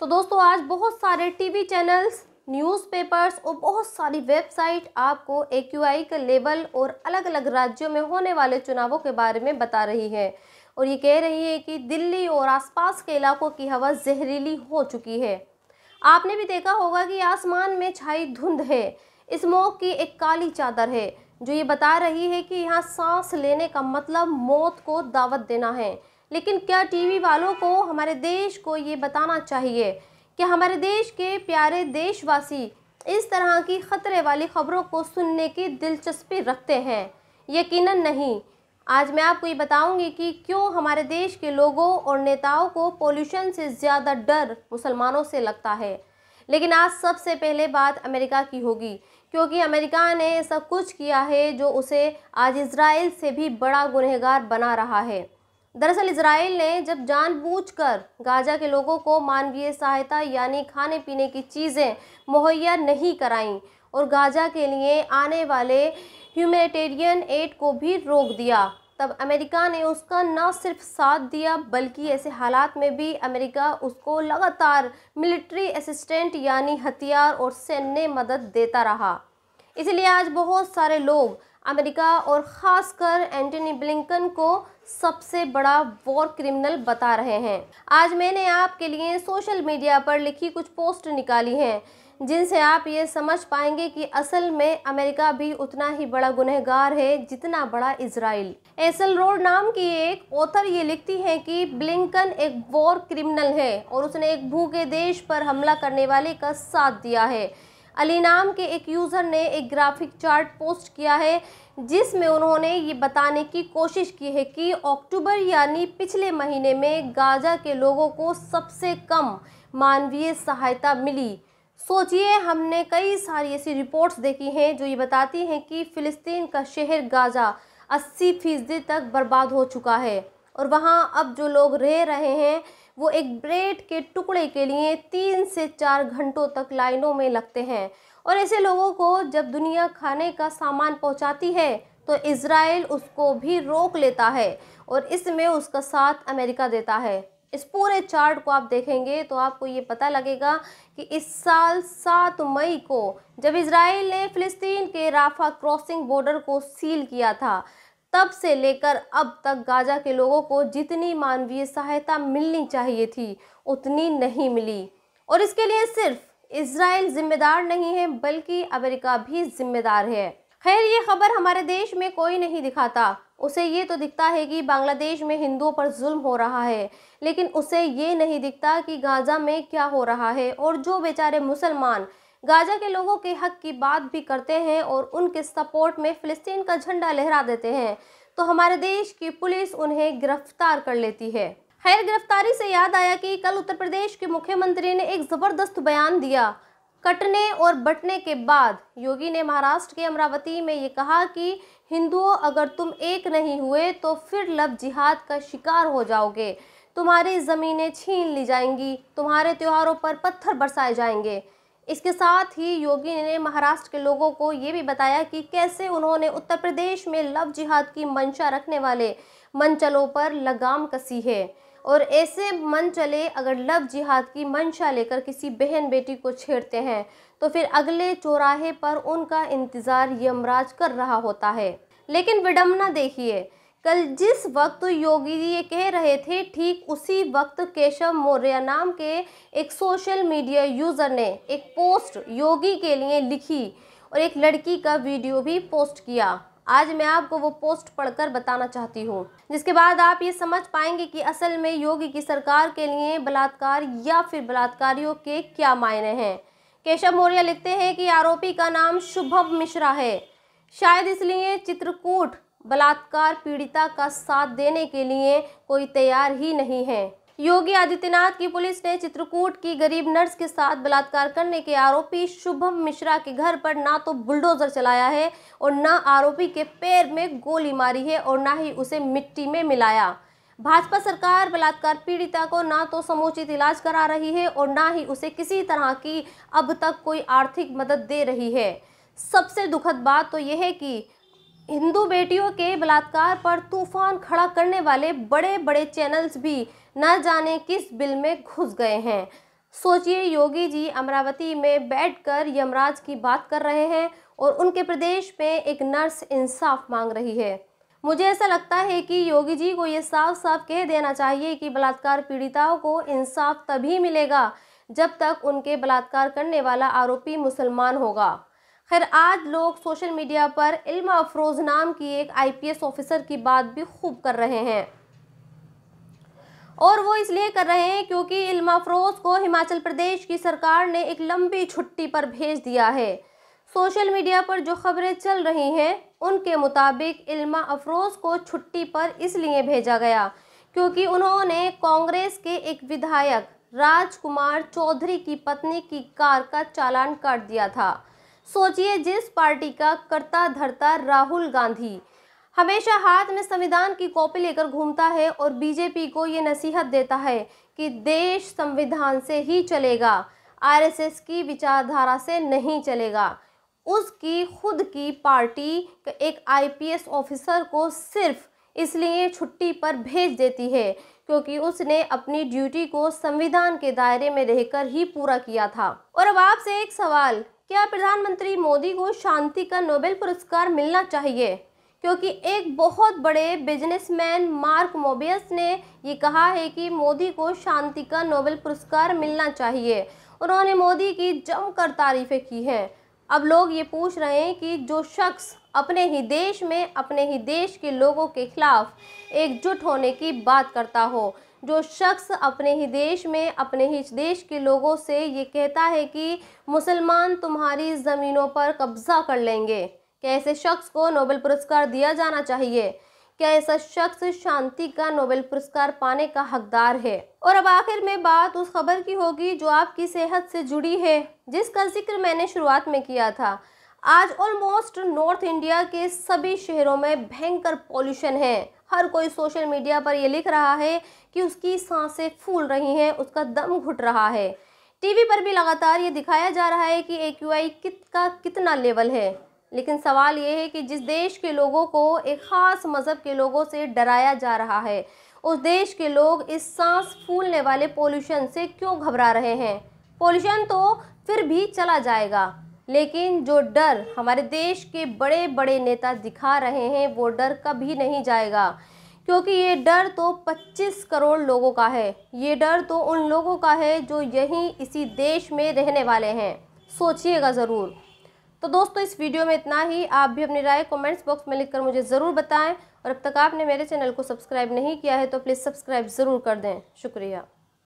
तो दोस्तों आज बहुत सारे टीवी चैनल्स न्यूज़पेपर्स और बहुत सारी वेबसाइट आपको ए का लेवल और अलग अलग राज्यों में होने वाले चुनावों के बारे में बता रही है और ये कह रही है कि दिल्ली और आसपास के इलाकों की हवा जहरीली हो चुकी है आपने भी देखा होगा कि आसमान में छाई धुंध है इस मौक की एक काली चादर है जो ये बता रही है कि यहाँ सांस लेने का मतलब मौत को दावत देना है लेकिन क्या टीवी वालों को हमारे देश को ये बताना चाहिए कि हमारे देश के प्यारे देशवासी इस तरह की ख़तरे वाली ख़बरों को सुनने की दिलचस्पी रखते हैं यकीनन नहीं आज मैं आपको ये बताऊंगी कि क्यों हमारे देश के लोगों और नेताओं को पोल्यूशन से ज़्यादा डर मुसलमानों से लगता है लेकिन आज सबसे पहले बात अमेरिका की होगी क्योंकि अमेरिका ने ऐसा कुछ किया है जो उसे आज इसराइल से भी बड़ा गुनहगार बना रहा है दरअसल इसराइल ने जब जानबूझकर गाजा के लोगों को मानवीय सहायता यानी खाने पीने की चीज़ें मुहैया नहीं कराईं और गाजा के लिए आने वाले ह्यूमेटेरियन एड को भी रोक दिया तब अमेरिका ने उसका न सिर्फ साथ दिया बल्कि ऐसे हालात में भी अमेरिका उसको लगातार मिलिट्री असिस्टेंट यानी हथियार और सैन्य मदद देता रहा इसलिए आज बहुत सारे लोग अमेरिका और ख़ासकर एंटनी ब्लिंकन को सबसे बड़ा वॉर क्रिमिनल बता रहे हैं आज मैंने आपके लिए सोशल मीडिया पर लिखी कुछ पोस्ट निकाली हैं जिनसे आप ये समझ पाएंगे कि असल में अमेरिका भी उतना ही बड़ा गुनहगार है जितना बड़ा इसराइल एसल रोड नाम की एक ऑथर ये लिखती हैं कि ब्लिंकन एक वॉर क्रिमिनल है और उसने एक भूखे देश पर हमला करने वाले का साथ दिया है अली नाम के एक यूज़र ने एक ग्राफिक चार्ट पोस्ट किया है जिसमें उन्होंने ये बताने की कोशिश की है कि अक्टूबर यानी पिछले महीने में गाजा के लोगों को सबसे कम मानवीय सहायता मिली सोचिए हमने कई सारी ऐसी रिपोर्ट्स देखी हैं जो ये बताती हैं कि फ़िलिस्तीन का शहर गाज़ा अस्सी फीसदी तक बर्बाद हो चुका है और वहाँ अब जो लोग रह रहे हैं वो एक ब्रेड के टुकड़े के लिए तीन से चार घंटों तक लाइनों में लगते हैं और ऐसे लोगों को जब दुनिया खाने का सामान पहुंचाती है तो इसराइल उसको भी रोक लेता है और इसमें उसका साथ अमेरिका देता है इस पूरे चार्ट को आप देखेंगे तो आपको ये पता लगेगा कि इस साल सात मई को जब इसराइल ने फ़िलिस्तीन के राफा क्रॉसिंग बॉर्डर को सील किया था तब से लेकर अब तक गाजा के लोगों को जितनी मानवीय सहायता मिलनी चाहिए थी उतनी नहीं मिली और इसके लिए सिर्फ इसराइल जिम्मेदार नहीं है बल्कि अमेरिका भी जिम्मेदार है खैर ये खबर हमारे देश में कोई नहीं दिखाता उसे ये तो दिखता है कि बांग्लादेश में हिंदुओं पर जुल्म हो रहा है लेकिन उसे ये नहीं दिखता कि गाज़ा में क्या हो रहा है और जो बेचारे मुसलमान गाजा के लोगों के हक की बात भी करते हैं और उनके सपोर्ट में फिलिस्तीन का झंडा लहरा देते हैं तो हमारे देश की पुलिस उन्हें गिरफ्तार कर लेती है खैर गिरफ्तारी से याद आया कि कल उत्तर प्रदेश के मुख्यमंत्री ने एक ज़बरदस्त बयान दिया कटने और बटने के बाद योगी ने महाराष्ट्र के अमरावती में ये कहा कि हिंदुओं अगर तुम एक नहीं हुए तो फिर लव जिहाद का शिकार हो जाओगे तुम्हारी ज़मीनें छीन ली जाएंगी तुम्हारे त्योहारों पर पत्थर बरसाए जाएंगे इसके साथ ही योगी ने महाराष्ट्र के लोगों को ये भी बताया कि कैसे उन्होंने उत्तर प्रदेश में लव जिहाद की मंशा रखने वाले मनचलों पर लगाम कसी है और ऐसे मन चले अगर लव जिहाद की मंशा लेकर किसी बहन बेटी को छेड़ते हैं तो फिर अगले चौराहे पर उनका इंतज़ार यमराज कर रहा होता है लेकिन विडम्बना देखिए कल जिस वक्त योगी जी ये कह रहे थे ठीक उसी वक्त केशव मौर्य नाम के एक सोशल मीडिया यूज़र ने एक पोस्ट योगी के लिए लिखी और एक लड़की का वीडियो भी पोस्ट किया आज मैं आपको वो पोस्ट पढ़कर बताना चाहती हूँ जिसके बाद आप ये समझ पाएंगे कि असल में योगी की सरकार के लिए बलात्कार या फिर बलात्कारियों के क्या मायने हैं केशव मौर्य लिखते हैं कि आरोपी का नाम शुभम मिश्रा है शायद इसलिए चित्रकूट बलात्कार पीड़िता का साथ देने के लिए कोई तैयार ही नहीं है योगी आदित्यनाथ की पुलिस ने चित्रकूट की गरीब नर्स के साथ बलात्कार करने के आरोपी शुभम मिश्रा के घर पर ना तो बुलडोजर चलाया है और ना आरोपी के पैर में गोली मारी है और ना ही उसे मिट्टी में मिलाया भाजपा सरकार बलात्कार पीड़िता को ना तो समुचित इलाज करा रही है और ना ही उसे किसी तरह की अब तक कोई आर्थिक मदद दे रही है सबसे दुखद बात तो यह है कि हिंदू बेटियों के बलात्कार पर तूफान खड़ा करने वाले बड़े बड़े चैनल्स भी न जाने किस बिल में घुस गए हैं सोचिए योगी जी अमरावती में बैठकर यमराज की बात कर रहे हैं और उनके प्रदेश में एक नर्स इंसाफ मांग रही है मुझे ऐसा लगता है कि योगी जी को ये साफ साफ कह देना चाहिए कि बलात्कार पीड़िताओं को इंसाफ तभी मिलेगा जब तक उनके बलात्कार करने वाला आरोपी मुसलमान होगा खैर आज लोग सोशल मीडिया पर इल्मा अफरोज नाम की एक आईपीएस ऑफिसर की बात भी खूब कर रहे हैं और वो इसलिए कर रहे हैं क्योंकि इल्मा अफरोज को हिमाचल प्रदेश की सरकार ने एक लंबी छुट्टी पर भेज दिया है सोशल मीडिया पर जो खबरें चल रही हैं उनके मुताबिक इल्मा अफरोज को छुट्टी पर इसलिए भेजा गया क्योंकि उन्होंने कांग्रेस के एक विधायक राजकुमार चौधरी की पत्नी की कार का चालान काट दिया था सोचिए जिस पार्टी का करता धरता राहुल गांधी हमेशा हाथ में संविधान की कॉपी लेकर घूमता है और बीजेपी को ये नसीहत देता है कि देश संविधान से ही चलेगा आरएसएस की विचारधारा से नहीं चलेगा उसकी खुद की पार्टी एक आईपीएस ऑफिसर को सिर्फ इसलिए छुट्टी पर भेज देती है क्योंकि उसने अपनी ड्यूटी को संविधान के दायरे में रहकर ही पूरा किया था और अब आपसे एक सवाल क्या प्रधानमंत्री मोदी को शांति का नोबेल पुरस्कार मिलना चाहिए क्योंकि एक बहुत बड़े बिजनेसमैन मार्क मोबियस ने ये कहा है कि मोदी को शांति का नोबेल पुरस्कार मिलना चाहिए उन्होंने मोदी की जमकर तारीफ़ें की हैं अब लोग ये पूछ रहे हैं कि जो शख्स अपने ही देश में अपने ही देश के लोगों के खिलाफ एकजुट होने की बात करता हो जो शख्स अपने ही देश में अपने ही देश के लोगों से ये कहता है कि मुसलमान तुम्हारी ज़मीनों पर कब्ज़ा कर लेंगे क्या ऐसे शख्स को नोबेल पुरस्कार दिया जाना चाहिए क्या ऐसा शख्स शांति का नोबेल पुरस्कार पाने का हकदार है और अब आखिर में बात उस खबर की होगी जो आपकी सेहत से जुड़ी है जिसका जिक्र मैंने शुरुआत में किया था आज ऑलमोस्ट नॉर्थ इंडिया के सभी शहरों में भयंकर पॉल्यूशन है हर कोई सोशल मीडिया पर यह लिख रहा है कि उसकी सांसें फूल रही हैं उसका दम घुट रहा है टीवी पर भी लगातार ये दिखाया जा रहा है कि ए क्यू आई कित का कितना लेवल है लेकिन सवाल ये है कि जिस देश के लोगों को एक ख़ास मज़हब के लोगों से डराया जा रहा है उस देश के लोग इस सांस फूलने वाले पोल्यूशन से क्यों घबरा रहे हैं पोल्यूशन तो फिर भी चला जाएगा लेकिन जो डर हमारे देश के बड़े बड़े नेता दिखा रहे हैं वो डर कभी नहीं जाएगा क्योंकि ये डर तो 25 करोड़ लोगों का है ये डर तो उन लोगों का है जो यहीं इसी देश में रहने वाले हैं सोचिएगा ज़रूर तो दोस्तों इस वीडियो में इतना ही आप भी अपनी राय कमेंट्स बॉक्स में लिखकर मुझे ज़रूर बताएं और अब तक आपने मेरे चैनल को सब्सक्राइब नहीं किया है तो प्लीज़ सब्सक्राइब ज़रूर कर दें शुक्रिया